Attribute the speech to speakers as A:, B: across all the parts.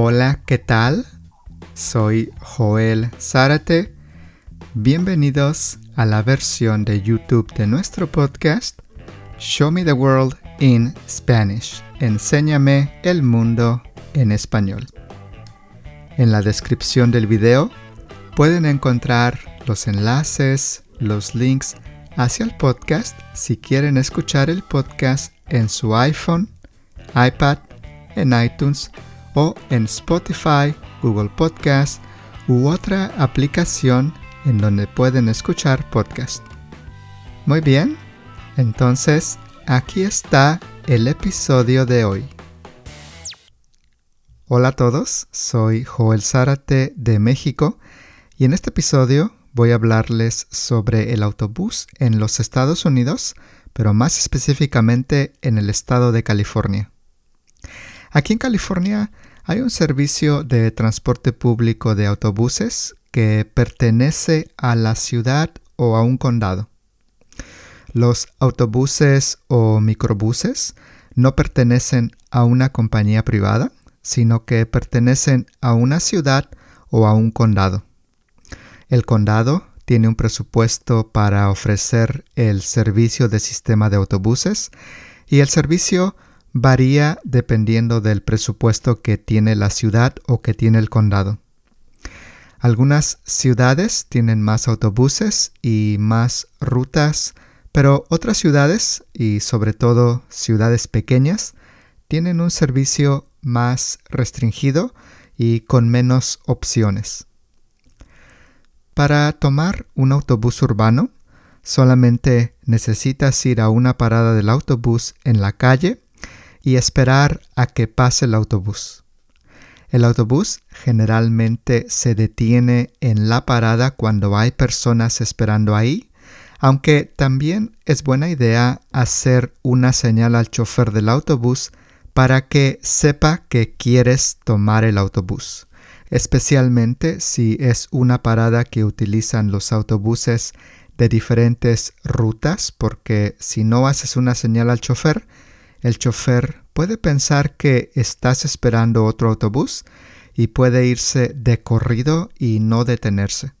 A: Hola, ¿qué tal? Soy Joel Zárate. Bienvenidos a la versión de YouTube de nuestro podcast Show Me the World in Spanish. Enséñame el mundo en español. En la descripción del video pueden encontrar los enlaces, los links hacia el podcast si quieren escuchar el podcast en su iPhone, iPad, en iTunes o en Spotify, Google Podcast u otra aplicación en donde pueden escuchar podcast. Muy bien, entonces aquí está el episodio de hoy. Hola a todos, soy Joel Zárate de México y en este episodio voy a hablarles sobre el autobús en los Estados Unidos, pero más específicamente en el estado de California. Aquí en California hay un servicio de transporte público de autobuses que pertenece a la ciudad o a un condado. Los autobuses o microbuses no pertenecen a una compañía privada, sino que pertenecen a una ciudad o a un condado. El condado tiene un presupuesto para ofrecer el servicio de sistema de autobuses y el servicio varía dependiendo del presupuesto que tiene la ciudad o que tiene el condado. Algunas ciudades tienen más autobuses y más rutas, pero otras ciudades, y sobre todo ciudades pequeñas, tienen un servicio más restringido y con menos opciones. Para tomar un autobús urbano, solamente necesitas ir a una parada del autobús en la calle y esperar a que pase el autobús. El autobús generalmente se detiene en la parada cuando hay personas esperando ahí, aunque también es buena idea hacer una señal al chofer del autobús para que sepa que quieres tomar el autobús, especialmente si es una parada que utilizan los autobuses de diferentes rutas, porque si no haces una señal al chofer, el chofer puede pensar que estás esperando otro autobús y puede irse de corrido y no detenerse.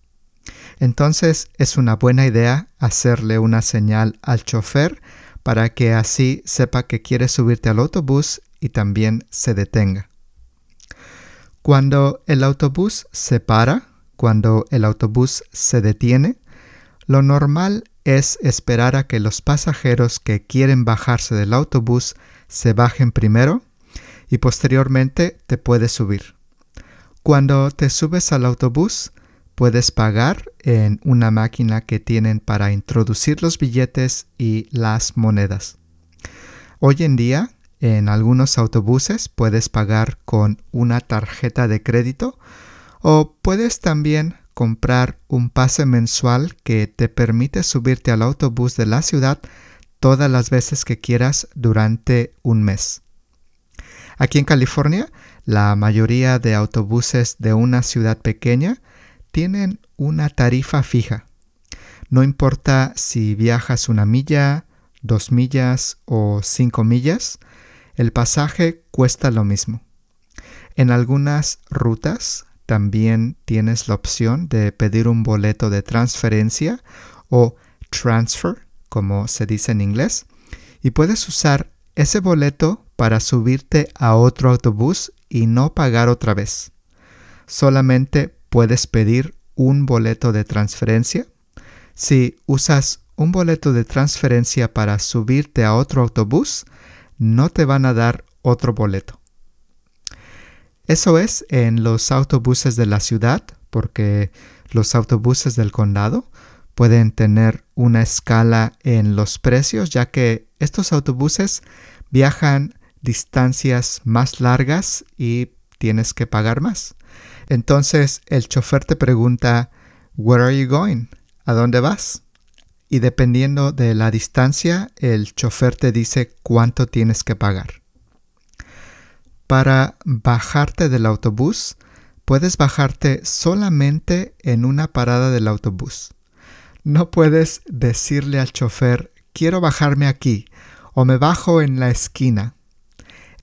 A: Entonces es una buena idea hacerle una señal al chofer para que así sepa que quiere subirte al autobús y también se detenga. Cuando el autobús se para, cuando el autobús se detiene, lo normal es esperar a que los pasajeros que quieren bajarse del autobús se bajen primero y posteriormente te puedes subir. Cuando te subes al autobús, puedes pagar en una máquina que tienen para introducir los billetes y las monedas. Hoy en día, en algunos autobuses puedes pagar con una tarjeta de crédito o puedes también comprar un pase mensual que te permite subirte al autobús de la ciudad todas las veces que quieras durante un mes. Aquí en California, la mayoría de autobuses de una ciudad pequeña tienen una tarifa fija. No importa si viajas una milla, dos millas o cinco millas, el pasaje cuesta lo mismo. En algunas rutas también tienes la opción de pedir un boleto de transferencia o transfer, como se dice en inglés, y puedes usar ese boleto para subirte a otro autobús y no pagar otra vez. Solamente puedes pedir un boleto de transferencia. Si usas un boleto de transferencia para subirte a otro autobús, no te van a dar otro boleto. Eso es en los autobuses de la ciudad, porque los autobuses del condado pueden tener una escala en los precios, ya que estos autobuses viajan distancias más largas y tienes que pagar más. Entonces el chofer te pregunta, Where are you going? ¿A dónde vas? Y dependiendo de la distancia, el chofer te dice cuánto tienes que pagar. Para bajarte del autobús, puedes bajarte solamente en una parada del autobús. No puedes decirle al chofer, quiero bajarme aquí o me bajo en la esquina.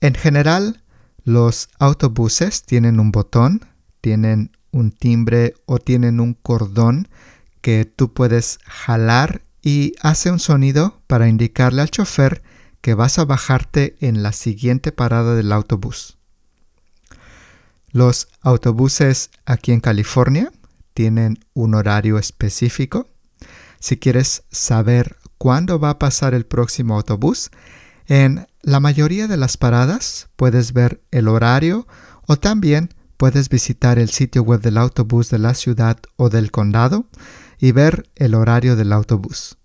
A: En general, los autobuses tienen un botón, tienen un timbre o tienen un cordón que tú puedes jalar y hace un sonido para indicarle al chofer que vas a bajarte en la siguiente parada del autobús. Los autobuses aquí en California tienen un horario específico. Si quieres saber cuándo va a pasar el próximo autobús, en la mayoría de las paradas puedes ver el horario o también puedes visitar el sitio web del autobús de la ciudad o del condado y ver el horario del autobús.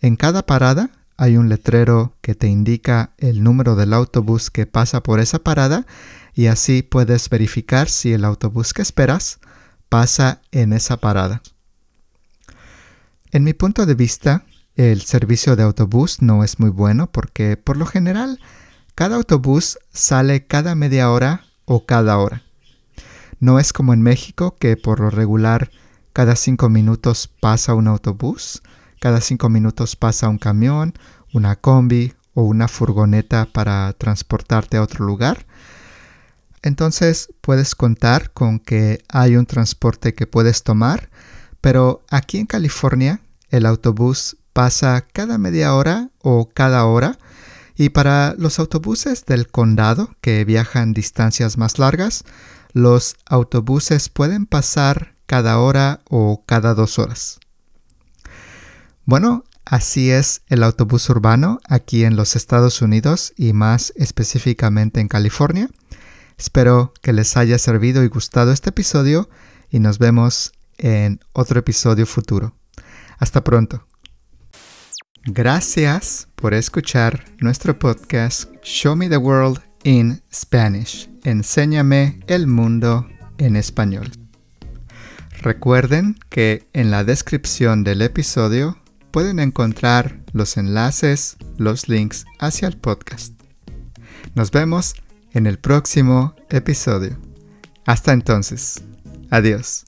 A: En cada parada hay un letrero que te indica el número del autobús que pasa por esa parada y así puedes verificar si el autobús que esperas pasa en esa parada. En mi punto de vista, el servicio de autobús no es muy bueno porque por lo general cada autobús sale cada media hora o cada hora. No es como en México que por lo regular cada cinco minutos pasa un autobús, cada cinco minutos pasa un camión, una combi o una furgoneta para transportarte a otro lugar. Entonces puedes contar con que hay un transporte que puedes tomar, pero aquí en California el autobús pasa cada media hora o cada hora y para los autobuses del condado que viajan distancias más largas, los autobuses pueden pasar cada hora o cada dos horas. Bueno, así es el autobús urbano aquí en los Estados Unidos y más específicamente en California. Espero que les haya servido y gustado este episodio y nos vemos en otro episodio futuro. Hasta pronto. Gracias por escuchar nuestro podcast Show Me the World in Spanish. Enséñame el mundo en español. Recuerden que en la descripción del episodio pueden encontrar los enlaces, los links hacia el podcast. Nos vemos en el próximo episodio. Hasta entonces, adiós.